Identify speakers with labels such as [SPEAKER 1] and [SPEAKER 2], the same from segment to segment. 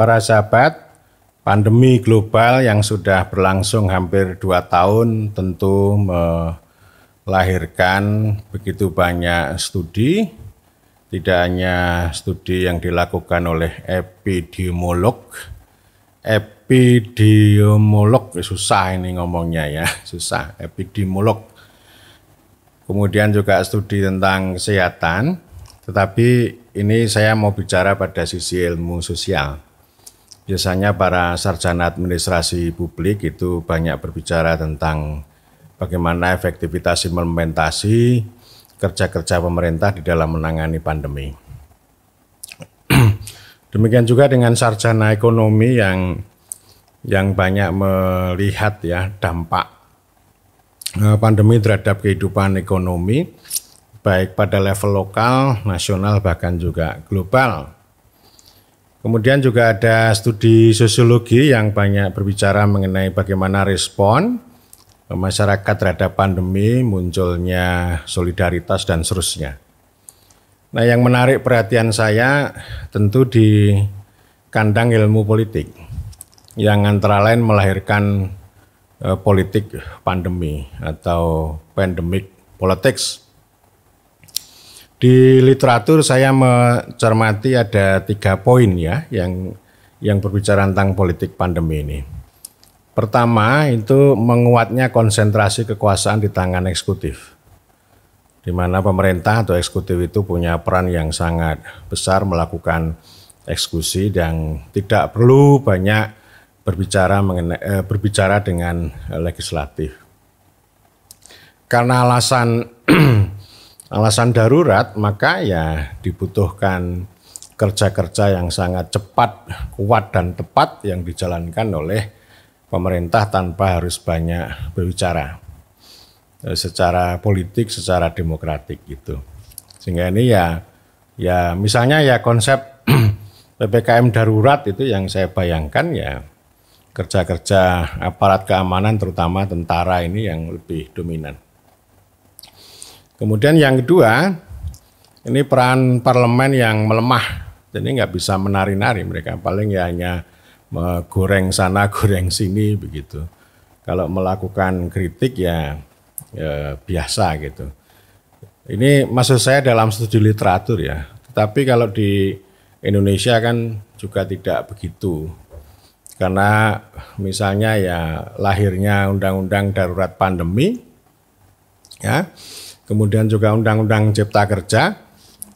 [SPEAKER 1] Para sahabat, pandemi global yang sudah berlangsung hampir dua tahun tentu melahirkan begitu banyak studi, tidak hanya studi yang dilakukan oleh epidemiolog, epidemiolog susah ini ngomongnya ya, susah epidemiolog. Kemudian juga studi tentang kesehatan, tetapi ini saya mau bicara pada sisi ilmu sosial. Biasanya para sarjana administrasi publik itu banyak berbicara tentang bagaimana efektivitas implementasi kerja-kerja pemerintah di dalam menangani pandemi. Demikian juga dengan sarjana ekonomi yang yang banyak melihat ya dampak eh, pandemi terhadap kehidupan ekonomi baik pada level lokal, nasional bahkan juga global. Kemudian juga ada studi sosiologi yang banyak berbicara mengenai bagaimana respon eh, masyarakat terhadap pandemi, munculnya solidaritas dan seterusnya. Nah, yang menarik perhatian saya tentu di kandang ilmu politik yang antara lain melahirkan eh, politik pandemi atau pandemic politics di literatur saya mencermati ada tiga poin ya yang yang berbicara tentang politik pandemi ini. Pertama itu menguatnya konsentrasi kekuasaan di tangan eksekutif, di mana pemerintah atau eksekutif itu punya peran yang sangat besar melakukan eksekusi dan tidak perlu banyak berbicara mengenai, eh, berbicara dengan eh, legislatif. Karena alasan alasan darurat maka ya dibutuhkan kerja-kerja yang sangat cepat, kuat dan tepat yang dijalankan oleh pemerintah tanpa harus banyak berbicara eh, secara politik, secara demokratik gitu. Sehingga ini ya ya misalnya ya konsep PPKM darurat itu yang saya bayangkan ya kerja-kerja aparat keamanan terutama tentara ini yang lebih dominan. Kemudian yang kedua, ini peran parlemen yang melemah, jadi nggak bisa menari-nari mereka. Paling ya hanya goreng sana, goreng sini begitu. Kalau melakukan kritik ya, ya biasa gitu. Ini maksud saya dalam studi literatur ya. Tetapi kalau di Indonesia kan juga tidak begitu. Karena misalnya ya lahirnya undang-undang darurat pandemi ya kemudian juga undang-undang cipta kerja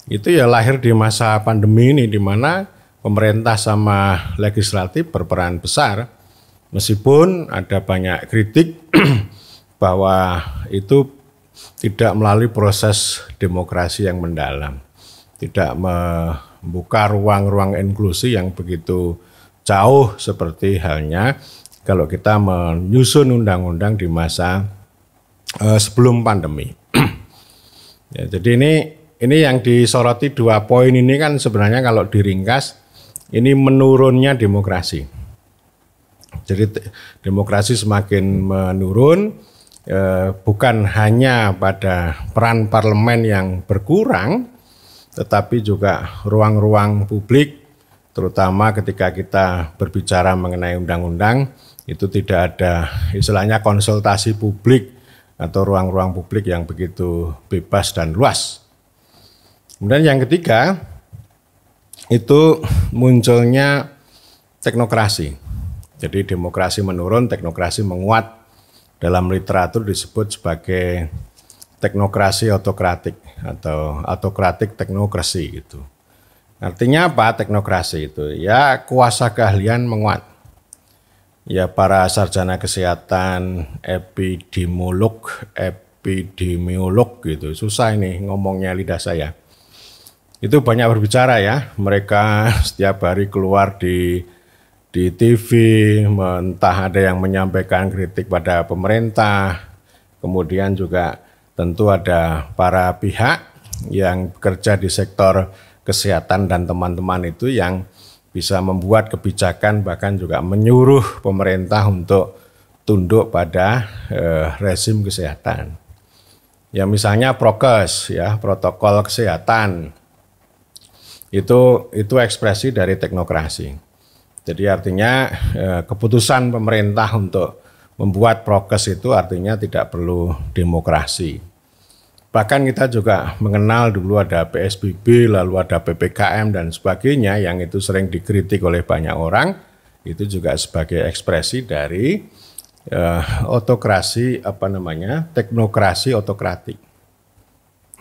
[SPEAKER 1] itu ya lahir di masa pandemi ini di mana pemerintah sama legislatif berperan besar meskipun ada banyak kritik bahwa itu tidak melalui proses demokrasi yang mendalam tidak membuka ruang-ruang inklusi yang begitu jauh seperti halnya kalau kita menyusun undang-undang di masa eh, sebelum pandemi. Ya, jadi ini ini yang disoroti dua poin ini kan sebenarnya kalau diringkas ini menurunnya demokrasi. Jadi demokrasi semakin menurun eh, bukan hanya pada peran parlemen yang berkurang tetapi juga ruang-ruang publik terutama ketika kita berbicara mengenai undang-undang itu tidak ada istilahnya konsultasi publik atau ruang-ruang publik yang begitu bebas dan luas. Kemudian yang ketiga itu munculnya teknokrasi. Jadi demokrasi menurun, teknokrasi menguat. Dalam literatur disebut sebagai teknokrasi otokratik atau autokratik teknokrasi gitu. Artinya apa teknokrasi itu? Ya kuasa keahlian menguat ya para sarjana kesehatan, epidemiolog, epidemiolog gitu. Susah ini ngomongnya lidah saya. Itu banyak berbicara ya. Mereka setiap hari keluar di di TV, entah ada yang menyampaikan kritik pada pemerintah. Kemudian juga tentu ada para pihak yang bekerja di sektor kesehatan dan teman-teman itu yang bisa membuat kebijakan bahkan juga menyuruh pemerintah untuk tunduk pada eh, rezim kesehatan. Ya misalnya prokes ya, protokol kesehatan. Itu itu ekspresi dari teknokrasi. Jadi artinya eh, keputusan pemerintah untuk membuat prokes itu artinya tidak perlu demokrasi. Bahkan kita juga mengenal dulu ada PSBB, lalu ada PPKM dan sebagainya yang itu sering dikritik oleh banyak orang. Itu juga sebagai ekspresi dari eh, otokrasi apa namanya? teknokrasi otokratik.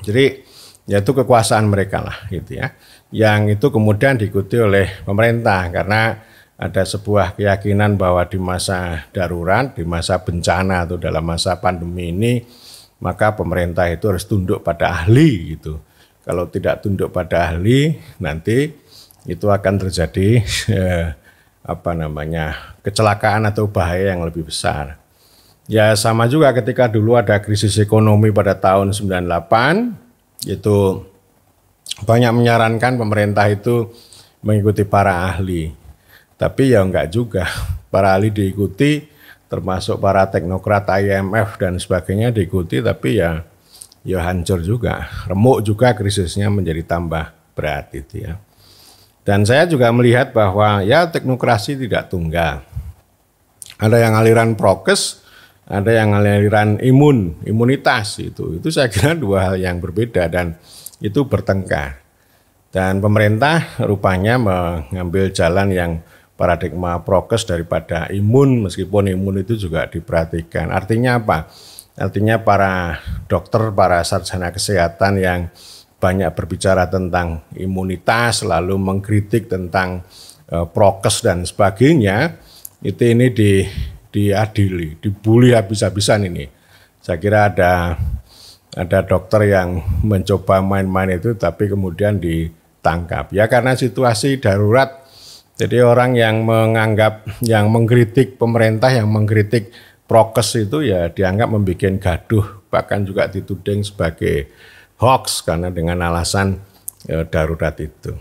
[SPEAKER 1] Jadi yaitu kekuasaan mereka lah gitu ya. Yang itu kemudian diikuti oleh pemerintah karena ada sebuah keyakinan bahwa di masa darurat, di masa bencana atau dalam masa pandemi ini maka pemerintah itu harus tunduk pada ahli gitu. Kalau tidak tunduk pada ahli, nanti itu akan terjadi eh, apa namanya kecelakaan atau bahaya yang lebih besar. Ya sama juga ketika dulu ada krisis ekonomi pada tahun 98 itu banyak menyarankan pemerintah itu mengikuti para ahli. Tapi ya enggak juga. Para ahli diikuti termasuk para teknokrat IMF dan sebagainya diikuti tapi ya ya hancur juga remuk juga krisisnya menjadi tambah berat itu ya dan saya juga melihat bahwa ya teknokrasi tidak tunggal ada yang aliran prokes ada yang aliran imun imunitas itu itu saya kira dua hal yang berbeda dan itu bertengkar dan pemerintah rupanya mengambil jalan yang paradigma prokes daripada imun meskipun imun itu juga diperhatikan. Artinya apa? Artinya para dokter, para sarjana kesehatan yang banyak berbicara tentang imunitas, lalu mengkritik tentang e, prokes dan sebagainya, itu ini di diadili, dibully habis-habisan ini. Saya kira ada ada dokter yang mencoba main-main itu tapi kemudian ditangkap. Ya karena situasi darurat jadi orang yang menganggap, yang mengkritik pemerintah, yang mengkritik prokes itu ya dianggap membuat gaduh, bahkan juga dituding sebagai hoax karena dengan alasan e, darurat itu.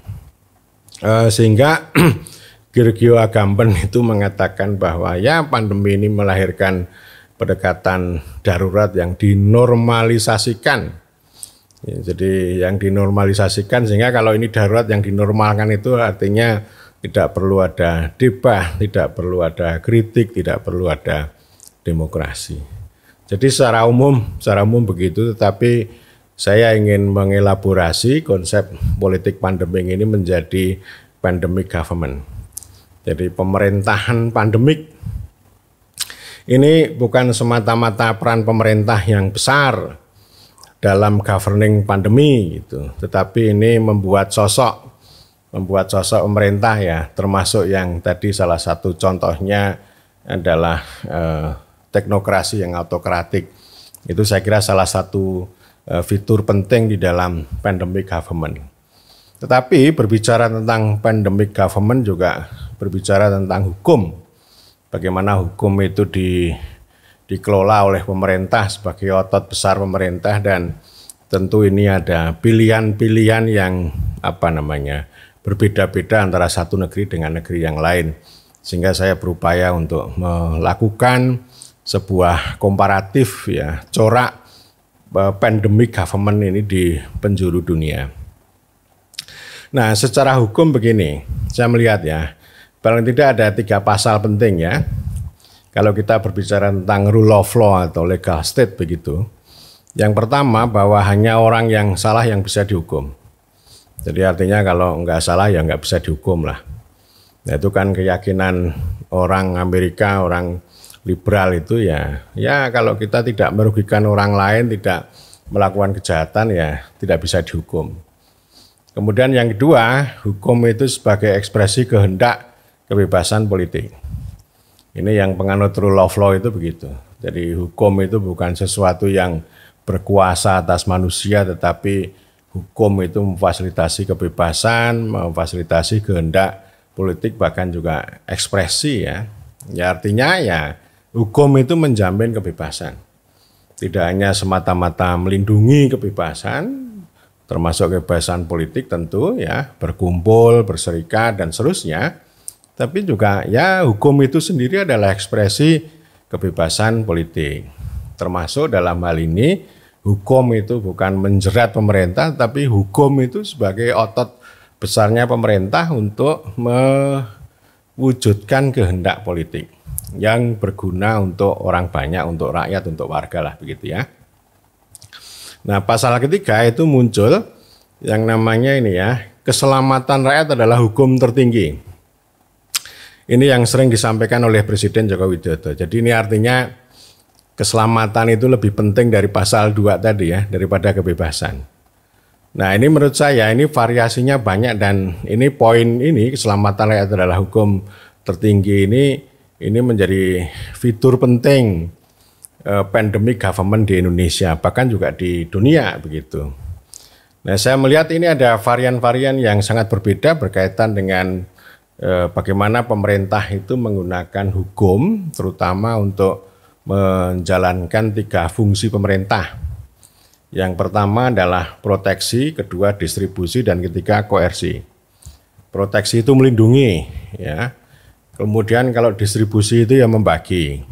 [SPEAKER 1] E, sehingga Giorgio Agamben itu mengatakan bahwa ya pandemi ini melahirkan pendekatan darurat yang dinormalisasikan. Ya, jadi yang dinormalisasikan sehingga kalau ini darurat yang dinormalkan itu artinya tidak perlu ada debat, tidak perlu ada kritik, tidak perlu ada demokrasi. Jadi secara umum, secara umum begitu, tetapi saya ingin mengelaborasi konsep politik pandemik ini menjadi pandemic government. Jadi pemerintahan pandemik ini bukan semata-mata peran pemerintah yang besar dalam governing pandemi gitu, tetapi ini membuat sosok membuat sosok pemerintah ya, termasuk yang tadi salah satu contohnya adalah eh, teknokrasi yang autokratik. Itu saya kira salah satu eh, fitur penting di dalam pandemic government. Tetapi berbicara tentang pandemic government juga berbicara tentang hukum. Bagaimana hukum itu di dikelola oleh pemerintah sebagai otot besar pemerintah dan tentu ini ada pilihan-pilihan yang apa namanya berbeda-beda antara satu negeri dengan negeri yang lain. Sehingga saya berupaya untuk melakukan sebuah komparatif ya corak eh, pandemic government ini di penjuru dunia. Nah, secara hukum begini, saya melihat ya, paling tidak ada tiga pasal penting ya. Kalau kita berbicara tentang rule of law atau legal state begitu, yang pertama bahwa hanya orang yang salah yang bisa dihukum. Jadi artinya kalau nggak salah ya nggak bisa dihukum lah. Nah itu kan keyakinan orang Amerika, orang liberal itu ya, ya kalau kita tidak merugikan orang lain, tidak melakukan kejahatan ya tidak bisa dihukum. Kemudian yang kedua, hukum itu sebagai ekspresi kehendak kebebasan politik. Ini yang penganut rule of law itu begitu. Jadi hukum itu bukan sesuatu yang berkuasa atas manusia tetapi hukum itu memfasilitasi kebebasan, memfasilitasi kehendak politik bahkan juga ekspresi ya. Ya artinya ya hukum itu menjamin kebebasan. Tidak hanya semata-mata melindungi kebebasan termasuk kebebasan politik tentu ya, berkumpul, berserikat dan seterusnya. Tapi juga ya hukum itu sendiri adalah ekspresi kebebasan politik. Termasuk dalam hal ini hukum itu bukan menjerat pemerintah, tapi hukum itu sebagai otot besarnya pemerintah untuk mewujudkan kehendak politik yang berguna untuk orang banyak, untuk rakyat, untuk warga lah begitu ya. Nah pasal ketiga itu muncul yang namanya ini ya, keselamatan rakyat adalah hukum tertinggi. Ini yang sering disampaikan oleh Presiden Joko Widodo. Jadi ini artinya keselamatan itu lebih penting dari pasal 2 tadi ya daripada kebebasan. Nah ini menurut saya ini variasinya banyak dan ini poin ini keselamatan rakyat adalah hukum tertinggi ini ini menjadi fitur penting eh, pandemic government di Indonesia bahkan juga di dunia begitu. Nah saya melihat ini ada varian-varian yang sangat berbeda berkaitan dengan eh, bagaimana pemerintah itu menggunakan hukum terutama untuk menjalankan tiga fungsi pemerintah. Yang pertama adalah proteksi, kedua distribusi, dan ketiga koersi. Proteksi itu melindungi, ya. Kemudian kalau distribusi itu yang membagi.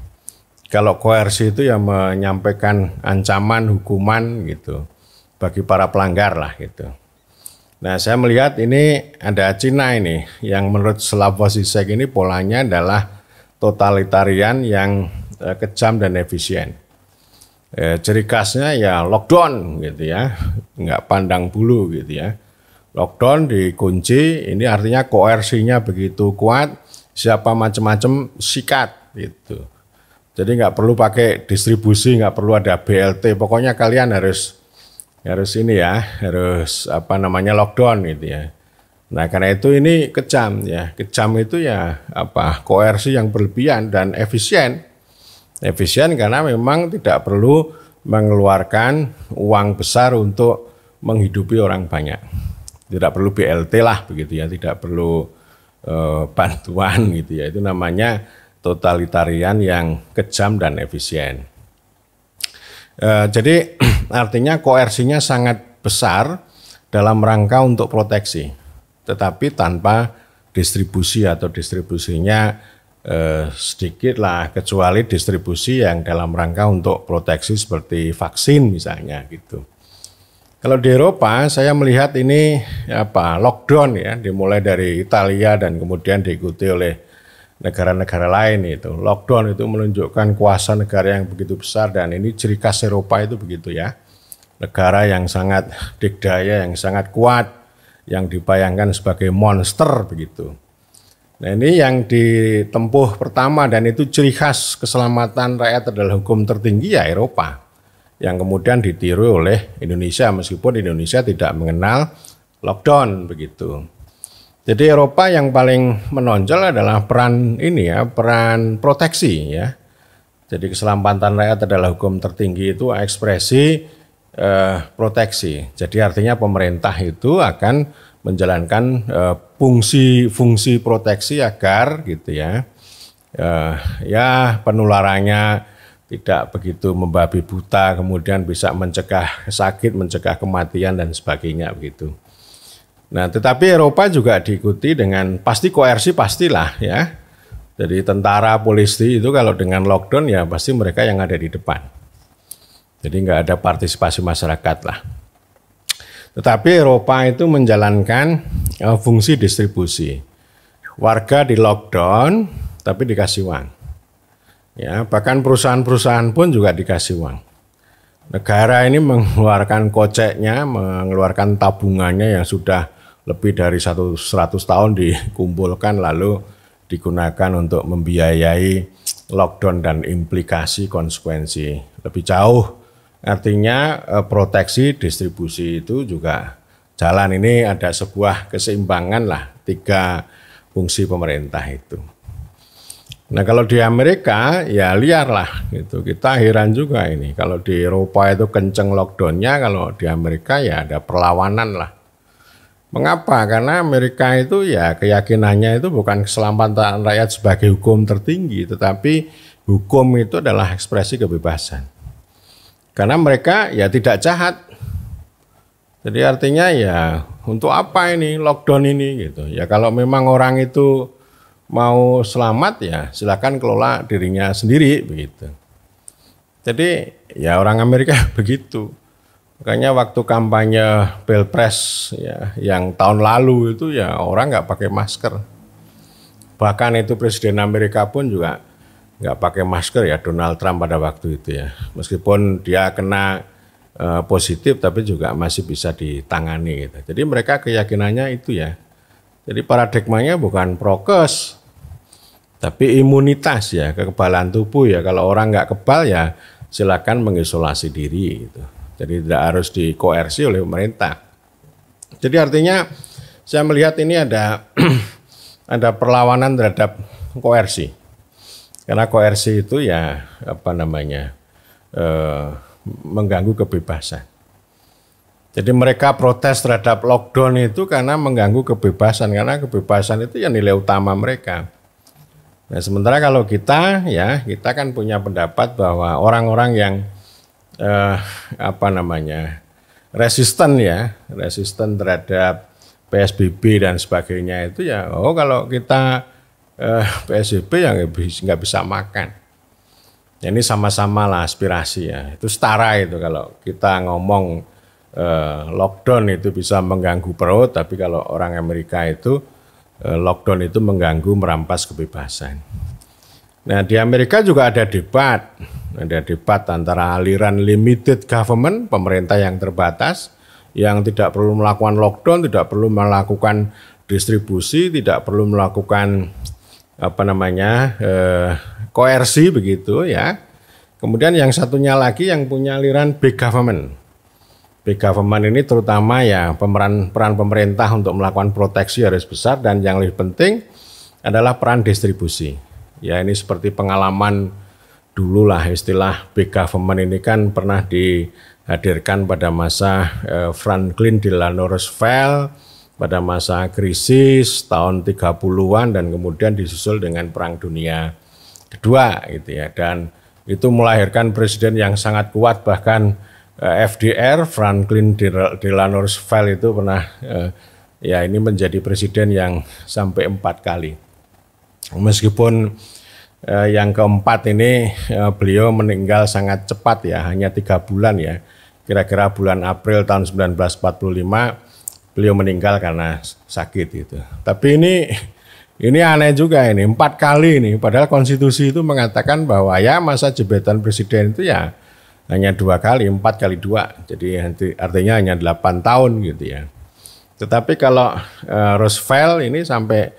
[SPEAKER 1] Kalau koersi itu yang menyampaikan ancaman, hukuman gitu bagi para pelanggar lah gitu. Nah saya melihat ini ada Cina ini yang menurut Slavoj Zizek ini polanya adalah totalitarian yang Eh, kejam dan efisien. Eh, ciri khasnya ya lockdown gitu ya, nggak pandang bulu gitu ya. Lockdown dikunci, ini artinya koersinya begitu kuat, siapa macam-macam sikat gitu. Jadi nggak perlu pakai distribusi, nggak perlu ada BLT, pokoknya kalian harus harus ini ya, harus apa namanya lockdown gitu ya. Nah karena itu ini kejam ya, kejam itu ya apa koersi yang berlebihan dan efisien efisien karena memang tidak perlu mengeluarkan uang besar untuk menghidupi orang banyak. Tidak perlu BLT lah begitu ya, tidak perlu e, bantuan gitu ya. Itu namanya totalitarian yang kejam dan efisien. E, jadi artinya koersinya sangat besar dalam rangka untuk proteksi, tetapi tanpa distribusi atau distribusinya eh, sedikit lah kecuali distribusi yang dalam rangka untuk proteksi seperti vaksin misalnya gitu. Kalau di Eropa saya melihat ini apa lockdown ya dimulai dari Italia dan kemudian diikuti oleh negara-negara lain itu. Lockdown itu menunjukkan kuasa negara yang begitu besar dan ini ciri khas Eropa itu begitu ya. Negara yang sangat dikdaya, yang sangat kuat, yang dibayangkan sebagai monster begitu. Nah ini yang ditempuh pertama dan itu ciri khas keselamatan rakyat adalah hukum tertinggi ya Eropa yang kemudian ditiru oleh Indonesia meskipun Indonesia tidak mengenal lockdown begitu. Jadi Eropa yang paling menonjol adalah peran ini ya, peran proteksi ya. Jadi keselamatan rakyat adalah hukum tertinggi itu ekspresi eh, proteksi. Jadi artinya pemerintah itu akan menjalankan fungsi-fungsi eh, uh, proteksi agar gitu ya uh, ya penularannya tidak begitu membabi buta kemudian bisa mencegah sakit mencegah kematian dan sebagainya begitu nah tetapi Eropa juga diikuti dengan pasti koersi pastilah ya jadi tentara polisi itu kalau dengan lockdown ya pasti mereka yang ada di depan jadi nggak ada partisipasi masyarakat lah tetapi Eropa itu menjalankan uh, fungsi distribusi. Warga di lockdown tapi dikasih uang. Ya, bahkan perusahaan-perusahaan pun juga dikasih uang. Negara ini mengeluarkan koceknya, mengeluarkan tabungannya yang sudah lebih dari 100 tahun dikumpulkan lalu digunakan untuk membiayai lockdown dan implikasi konsekuensi lebih jauh Artinya eh, proteksi distribusi itu juga jalan ini ada sebuah keseimbangan lah tiga fungsi pemerintah itu. Nah kalau di Amerika ya liar lah gitu. Kita heran juga ini. Kalau di Eropa itu kenceng lockdownnya, kalau di Amerika ya ada perlawanan lah. Mengapa? Karena Amerika itu ya keyakinannya itu bukan keselamatan rakyat sebagai hukum tertinggi, tetapi hukum itu adalah ekspresi kebebasan. Karena mereka ya tidak jahat. Jadi artinya ya untuk apa ini lockdown ini gitu. Ya kalau memang orang itu mau selamat ya silakan kelola dirinya sendiri begitu. Jadi ya orang Amerika begitu. Makanya waktu kampanye Pilpres ya yang tahun lalu itu ya orang nggak pakai masker. Bahkan itu presiden Amerika pun juga nggak pakai masker ya Donald Trump pada waktu itu ya. Meskipun dia kena uh, positif tapi juga masih bisa ditangani gitu. Jadi mereka keyakinannya itu ya. Jadi paradigmanya bukan prokes tapi imunitas ya, kekebalan tubuh ya. Kalau orang nggak kebal ya silakan mengisolasi diri gitu. Jadi tidak harus dikoersi oleh pemerintah. Jadi artinya saya melihat ini ada ada perlawanan terhadap koersi karena koersi itu ya apa namanya eh, mengganggu kebebasan. Jadi mereka protes terhadap lockdown itu karena mengganggu kebebasan karena kebebasan itu yang nilai utama mereka. Nah, sementara kalau kita ya kita kan punya pendapat bahwa orang-orang yang eh, apa namanya resisten ya resisten terhadap PSBB dan sebagainya itu ya oh kalau kita eh, PSBB yang nggak bisa makan. Ya, ini sama-sama lah aspirasi ya. Itu setara itu kalau kita ngomong eh, lockdown itu bisa mengganggu perut, tapi kalau orang Amerika itu eh, lockdown itu mengganggu merampas kebebasan. Nah di Amerika juga ada debat, ada debat antara aliran limited government, pemerintah yang terbatas, yang tidak perlu melakukan lockdown, tidak perlu melakukan distribusi, tidak perlu melakukan apa namanya eh, koersi begitu ya. Kemudian yang satunya lagi yang punya aliran big government. Big government ini terutama ya pemeran peran pemerintah untuk melakukan proteksi harus besar dan yang lebih penting adalah peran distribusi. Ya ini seperti pengalaman dulu lah istilah big government ini kan pernah dihadirkan pada masa eh, Franklin Delano Roosevelt pada masa krisis tahun 30-an dan kemudian disusul dengan Perang Dunia Kedua gitu ya. Dan itu melahirkan presiden yang sangat kuat bahkan eh, FDR Franklin Delano Roosevelt itu pernah eh, ya ini menjadi presiden yang sampai empat kali. Meskipun eh, yang keempat ini beliau meninggal sangat cepat ya, hanya tiga bulan ya. Kira-kira bulan April tahun 1945 beliau meninggal karena sakit itu. Tapi ini ini aneh juga ini empat kali ini. Padahal konstitusi itu mengatakan bahwa ya masa jabatan presiden itu ya hanya dua kali empat kali dua. Jadi artinya hanya delapan tahun gitu ya. Tetapi kalau uh, Roosevelt ini sampai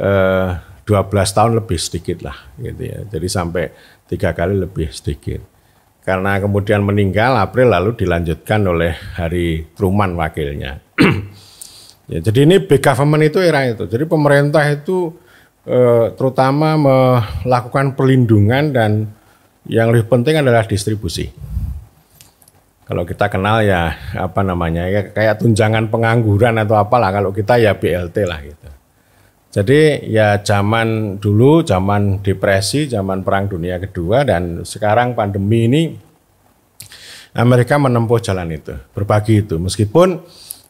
[SPEAKER 1] uh, belas tahun lebih sedikit lah gitu ya. Jadi sampai tiga kali lebih sedikit. Karena kemudian meninggal April lalu dilanjutkan oleh Hari Truman wakilnya. Ya, jadi ini big government itu era itu. Jadi pemerintah itu eh, terutama melakukan perlindungan dan yang lebih penting adalah distribusi. Kalau kita kenal ya apa namanya ya kayak tunjangan pengangguran atau apalah kalau kita ya BLT lah gitu. Jadi ya zaman dulu, zaman depresi, zaman perang dunia kedua dan sekarang pandemi ini Amerika menempuh jalan itu, berbagi itu. Meskipun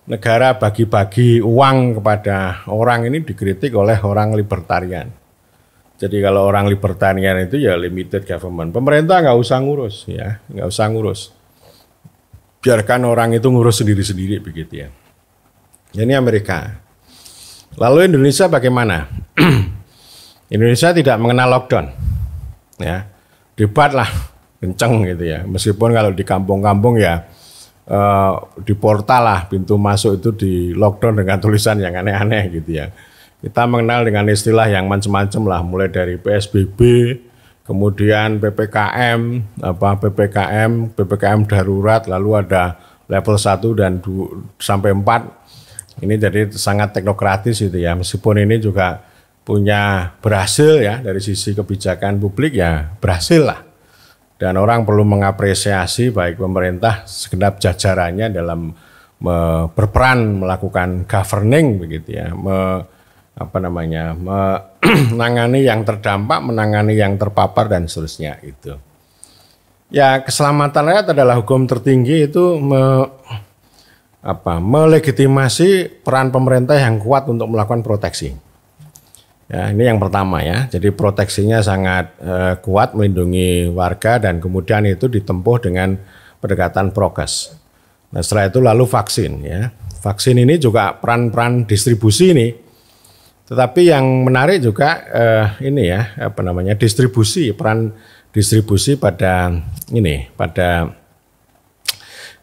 [SPEAKER 1] negara bagi-bagi uang kepada orang ini dikritik oleh orang libertarian. Jadi kalau orang libertarian itu ya limited government. Pemerintah nggak usah ngurus ya, nggak usah ngurus. Biarkan orang itu ngurus sendiri-sendiri begitu ya. Ini Amerika. Lalu Indonesia bagaimana? Indonesia tidak mengenal lockdown. Ya, debatlah kenceng gitu ya. Meskipun kalau di kampung-kampung ya Eh, di portal lah pintu masuk itu di lockdown dengan tulisan yang aneh-aneh gitu ya. Kita mengenal dengan istilah yang macam-macam lah mulai dari PSBB, kemudian PPKM, apa PPKM, PPKM darurat, lalu ada level 1 dan 2, sampai 4. Ini jadi sangat teknokratis itu ya. Meskipun ini juga punya berhasil ya dari sisi kebijakan publik ya berhasil lah dan orang perlu mengapresiasi baik pemerintah segenap jajarannya dalam berperan melakukan governing begitu ya me, apa namanya menangani yang terdampak menangani yang terpapar dan seterusnya itu ya keselamatan rakyat adalah hukum tertinggi itu me, apa melegitimasi peran pemerintah yang kuat untuk melakukan proteksi Ya, ini yang pertama ya. Jadi proteksinya sangat eh, kuat melindungi warga dan kemudian itu ditempuh dengan pendekatan prokes. Nah, setelah itu lalu vaksin ya. Vaksin ini juga peran-peran distribusi ini. Tetapi yang menarik juga eh, ini ya, apa namanya? distribusi, peran distribusi pada ini, pada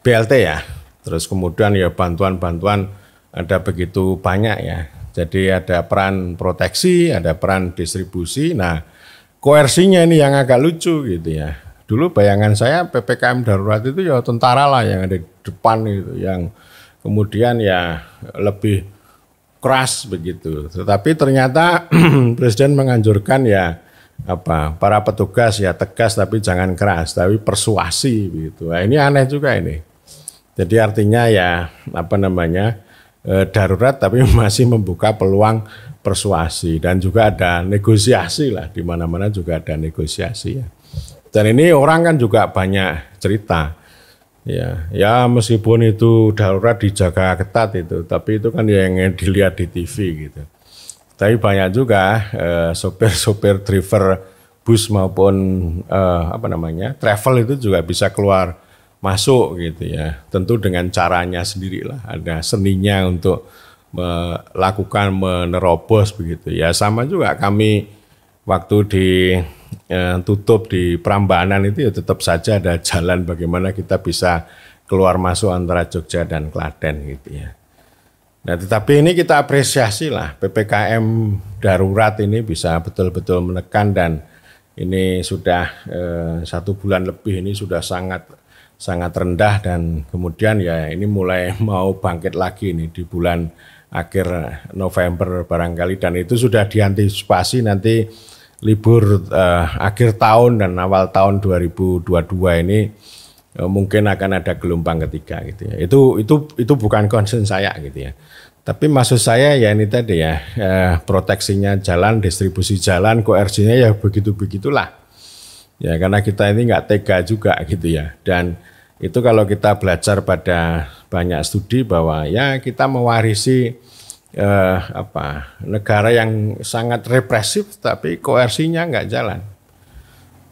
[SPEAKER 1] BLT ya. Terus kemudian ya bantuan-bantuan ada begitu banyak ya jadi ada peran proteksi, ada peran distribusi. Nah, koersinya ini yang agak lucu gitu ya. Dulu bayangan saya PPKM darurat itu ya tentara lah yang ada di depan itu, yang kemudian ya lebih keras begitu. Tetapi ternyata presiden menganjurkan ya apa para petugas ya tegas tapi jangan keras, tapi persuasi begitu. Nah, ini aneh juga ini. Jadi artinya ya apa namanya? E, darurat tapi masih membuka peluang persuasi dan juga ada negosiasi lah di mana-mana juga ada negosiasi ya. Dan ini orang kan juga banyak cerita. Ya, ya meskipun itu darurat dijaga ketat itu, tapi itu kan yang dilihat di TV gitu. Tapi banyak juga e, sopir-sopir eh, driver bus maupun eh, apa namanya travel itu juga bisa keluar masuk gitu ya. Tentu dengan caranya sendirilah. Ada seninya untuk melakukan menerobos begitu ya. Sama juga kami waktu di eh, tutup di Prambanan itu ya tetap saja ada jalan bagaimana kita bisa keluar masuk antara Jogja dan Klaten gitu ya. Nah, tetapi ini kita apresiasi lah PPKM darurat ini bisa betul-betul menekan dan ini sudah eh, satu bulan lebih ini sudah sangat sangat rendah dan kemudian ya ini mulai mau bangkit lagi ini di bulan akhir November barangkali dan itu sudah diantisipasi nanti libur eh, akhir tahun dan awal tahun 2022 ini eh, mungkin akan ada gelombang ketiga gitu ya. Itu itu itu bukan concern saya gitu ya. Tapi maksud saya ya ini tadi ya eh, proteksinya jalan, distribusi jalan, koersinya ya begitu-begitulah Ya karena kita ini nggak tega juga gitu ya. Dan itu kalau kita belajar pada banyak studi bahwa ya kita mewarisi eh, apa negara yang sangat represif tapi koersinya nggak jalan.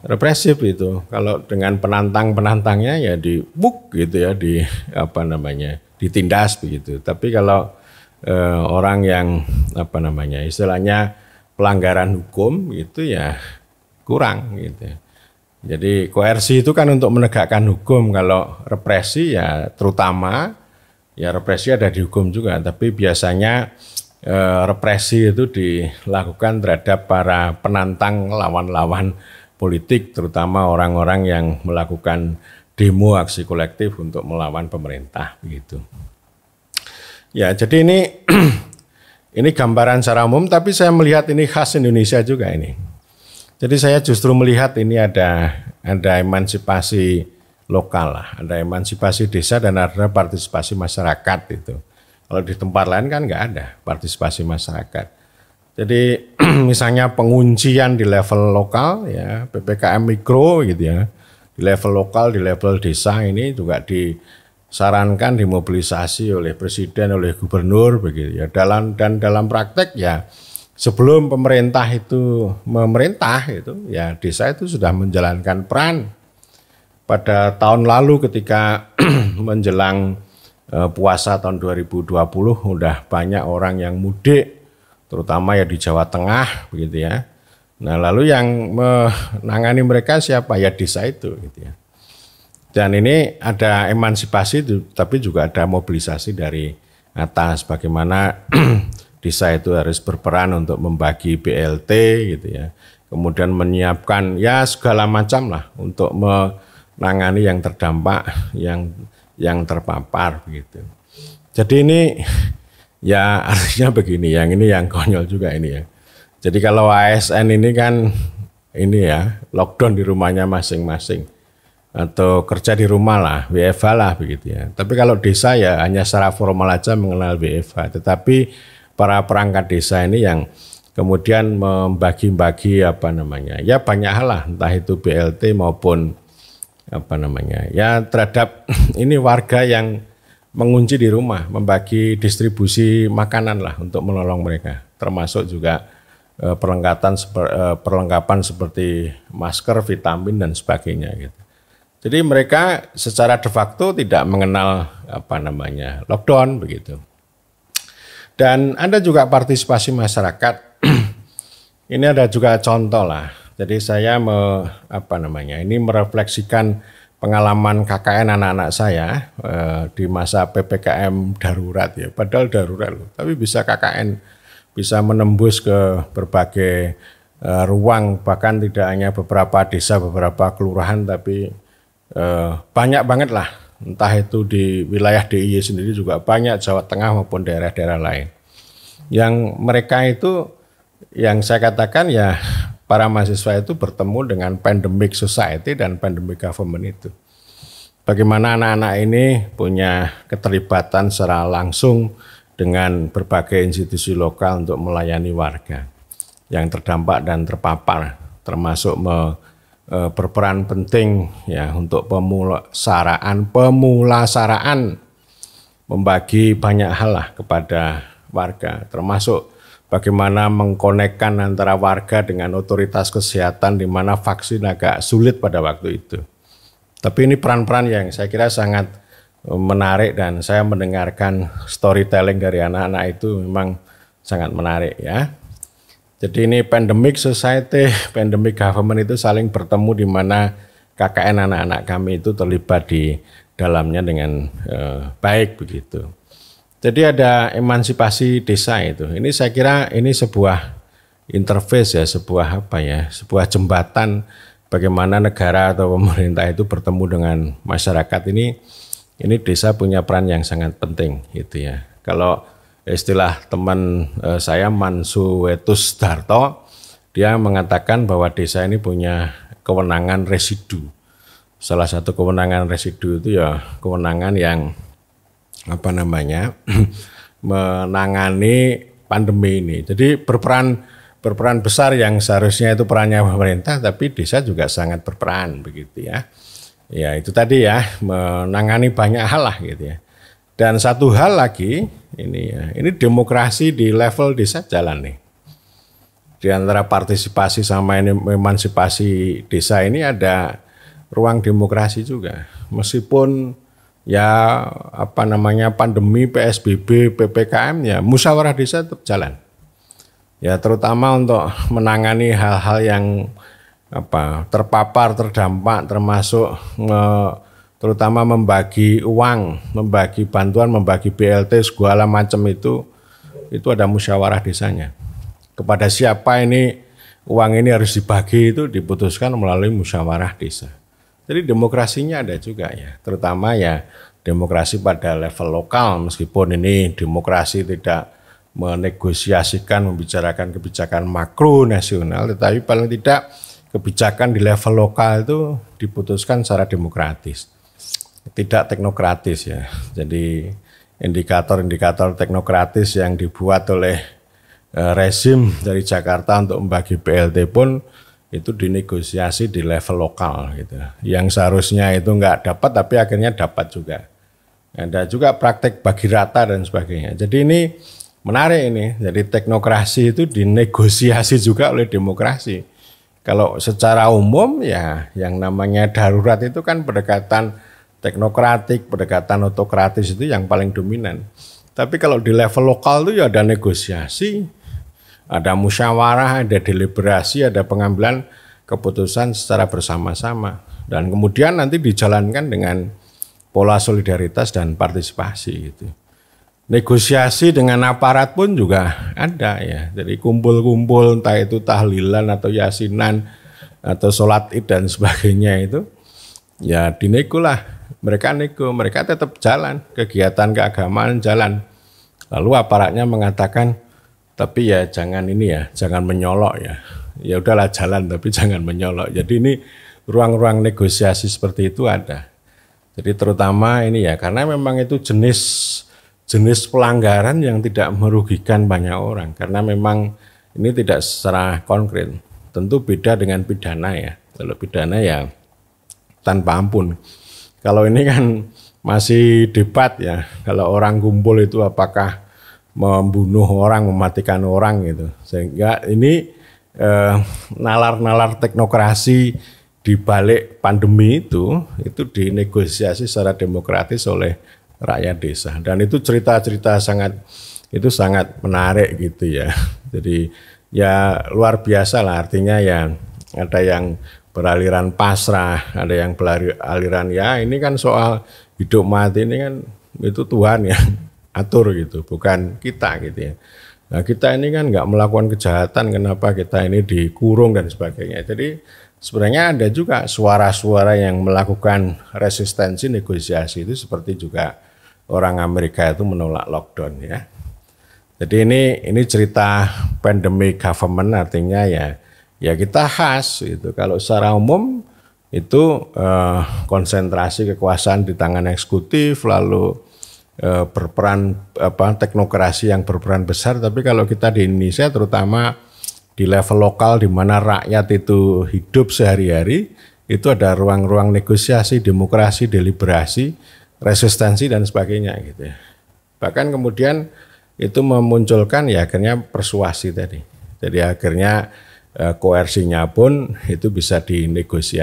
[SPEAKER 1] Represif itu kalau dengan penantang penantangnya ya dibuk gitu ya di apa namanya ditindas begitu. Tapi kalau eh, orang yang apa namanya istilahnya pelanggaran hukum itu ya kurang gitu. Ya jadi koersi itu kan untuk menegakkan hukum. Kalau represi ya terutama ya represi ada di hukum juga. Tapi biasanya e, represi itu dilakukan terhadap para penantang lawan-lawan politik, terutama orang-orang yang melakukan demo aksi kolektif untuk melawan pemerintah begitu. Ya, jadi ini ini gambaran secara umum tapi saya melihat ini khas Indonesia juga ini. Jadi saya justru melihat ini ada ada emansipasi lokal lah, ada emansipasi desa dan ada partisipasi masyarakat itu. Kalau di tempat lain kan nggak ada partisipasi masyarakat. Jadi misalnya penguncian di level lokal ya ppkm mikro gitu ya di level lokal di level desa ini juga disarankan dimobilisasi oleh presiden oleh gubernur begitu ya dalam dan dalam praktek ya sebelum pemerintah itu memerintah itu ya desa itu sudah menjalankan peran pada tahun lalu ketika menjelang eh, puasa tahun 2020 sudah banyak orang yang mudik terutama ya di Jawa Tengah begitu ya. Nah, lalu yang menangani mereka siapa? Ya desa itu gitu ya. Dan ini ada emansipasi tapi juga ada mobilisasi dari atas bagaimana desa itu harus berperan untuk membagi BLT gitu ya. Kemudian menyiapkan ya segala macam lah untuk menangani yang terdampak, yang yang terpapar begitu. Jadi ini ya artinya begini, yang ini yang konyol juga ini ya. Jadi kalau ASN ini kan ini ya lockdown di rumahnya masing-masing atau kerja di rumah lah, WFH lah begitu ya. Tapi kalau desa ya hanya secara formal aja mengenal WFH, tetapi para perangkat desa ini yang kemudian membagi-bagi apa namanya ya banyak hal lah entah itu BLT maupun apa namanya ya terhadap ini warga yang mengunci di rumah membagi distribusi makanan lah untuk menolong mereka termasuk juga eh, perlengkapan eh, perlengkapan seperti masker vitamin dan sebagainya gitu jadi mereka secara de facto tidak mengenal apa namanya lockdown begitu dan ada juga partisipasi masyarakat. ini ada juga contoh lah. Jadi saya me, apa namanya? Ini merefleksikan pengalaman KKN anak-anak saya eh, di masa PPKM darurat ya. Padahal darurat loh, tapi bisa KKN bisa menembus ke berbagai eh, ruang bahkan tidak hanya beberapa desa beberapa kelurahan tapi eh, banyak banget lah entah itu di wilayah DIY sendiri juga banyak Jawa Tengah maupun daerah-daerah lain. Yang mereka itu yang saya katakan ya para mahasiswa itu bertemu dengan pandemic society dan pandemic government itu. Bagaimana anak-anak ini punya keterlibatan secara langsung dengan berbagai institusi lokal untuk melayani warga yang terdampak dan terpapar termasuk me Eh, berperan penting ya untuk pemulasaraan pemulasaraan membagi banyak hal lah kepada warga termasuk bagaimana mengkonekkan antara warga dengan otoritas kesehatan di mana vaksin agak sulit pada waktu itu. Tapi ini peran-peran yang saya kira sangat eh, menarik dan saya mendengarkan storytelling dari anak-anak itu memang sangat menarik ya. Jadi ini pandemic society, pandemic government itu saling bertemu di mana KKN anak-anak kami itu terlibat di dalamnya dengan eh, baik begitu. Jadi ada emansipasi desa itu. Ini saya kira ini sebuah interface ya, sebuah apa ya, sebuah jembatan bagaimana negara atau pemerintah itu bertemu dengan masyarakat ini ini desa punya peran yang sangat penting gitu ya. Kalau istilah teman eh, saya Mansu Mansuwetus Darto dia mengatakan bahwa desa ini punya kewenangan residu. Salah satu kewenangan residu itu ya kewenangan yang apa namanya menangani pandemi ini. Jadi berperan berperan besar yang seharusnya itu perannya pemerintah, tapi desa juga sangat berperan begitu ya. Ya itu tadi ya menangani banyak hal lah gitu ya. Dan satu hal lagi ini ya. Ini demokrasi di level desa jalan nih. Di antara partisipasi sama ini emansipasi desa ini ada ruang demokrasi juga. Meskipun ya apa namanya pandemi PSBB PPKM ya musyawarah desa tetap jalan. Ya terutama untuk menangani hal-hal yang apa terpapar terdampak termasuk eh, terutama membagi uang, membagi bantuan, membagi BLT segala macam itu itu ada musyawarah desanya. Kepada siapa ini uang ini harus dibagi itu diputuskan melalui musyawarah desa. Jadi demokrasinya ada juga ya, terutama ya demokrasi pada level lokal meskipun ini demokrasi tidak menegosiasikan membicarakan kebijakan makro nasional tetapi paling tidak kebijakan di level lokal itu diputuskan secara demokratis tidak teknokratis ya. Jadi indikator-indikator teknokratis yang dibuat oleh e, rezim dari Jakarta untuk membagi plt pun itu dinegosiasi di level lokal gitu. Yang seharusnya itu enggak dapat tapi akhirnya dapat juga. Ada juga praktek bagi rata dan sebagainya. Jadi ini menarik ini. Jadi teknokrasi itu dinegosiasi juga oleh demokrasi. Kalau secara umum ya yang namanya darurat itu kan berdekatan teknokratik, pendekatan otokratis itu yang paling dominan. Tapi kalau di level lokal itu ya ada negosiasi, ada musyawarah, ada deliberasi, ada pengambilan keputusan secara bersama-sama. Dan kemudian nanti dijalankan dengan pola solidaritas dan partisipasi gitu. Negosiasi dengan aparat pun juga ada ya. Jadi kumpul-kumpul entah itu tahlilan atau yasinan atau sholat id dan sebagainya itu ya dinego mereka nego, mereka tetap jalan, kegiatan keagamaan jalan. Lalu aparatnya mengatakan, tapi ya jangan ini ya, jangan menyolok ya. Ya udahlah jalan tapi jangan menyolok. Jadi ini ruang-ruang negosiasi seperti itu ada. Jadi terutama ini ya karena memang itu jenis jenis pelanggaran yang tidak merugikan banyak orang karena memang ini tidak secara konkret. Tentu beda dengan pidana ya. Kalau pidana ya tanpa ampun. Kalau ini kan masih debat ya. Kalau orang kumpul itu apakah membunuh orang, mematikan orang gitu. Sehingga ini eh, nalar-nalar eh, teknokrasi di balik pandemi itu itu dinegosiasi secara demokratis oleh rakyat desa dan itu cerita-cerita sangat itu sangat menarik gitu ya. Jadi ya luar biasa lah artinya ya ada yang beraliran pasrah, ada yang beraliran ya ini kan soal hidup mati ini kan itu Tuhan yang atur gitu, bukan kita gitu ya. Nah kita ini kan nggak melakukan kejahatan, kenapa kita ini dikurung dan sebagainya. Jadi sebenarnya ada juga suara-suara yang melakukan resistensi negosiasi itu seperti juga orang Amerika itu menolak lockdown ya. Jadi ini ini cerita pandemi government artinya ya ya kita khas itu kalau secara umum itu eh, konsentrasi kekuasaan di tangan eksekutif lalu eh, berperan apa teknokrasi yang berperan besar tapi kalau kita di Indonesia terutama di level lokal di mana rakyat itu hidup sehari-hari itu ada ruang-ruang negosiasi demokrasi deliberasi resistensi dan sebagainya gitu ya. bahkan kemudian itu memunculkan ya akhirnya persuasi tadi jadi akhirnya Eh, koersinya pun itu bisa dinegosiasi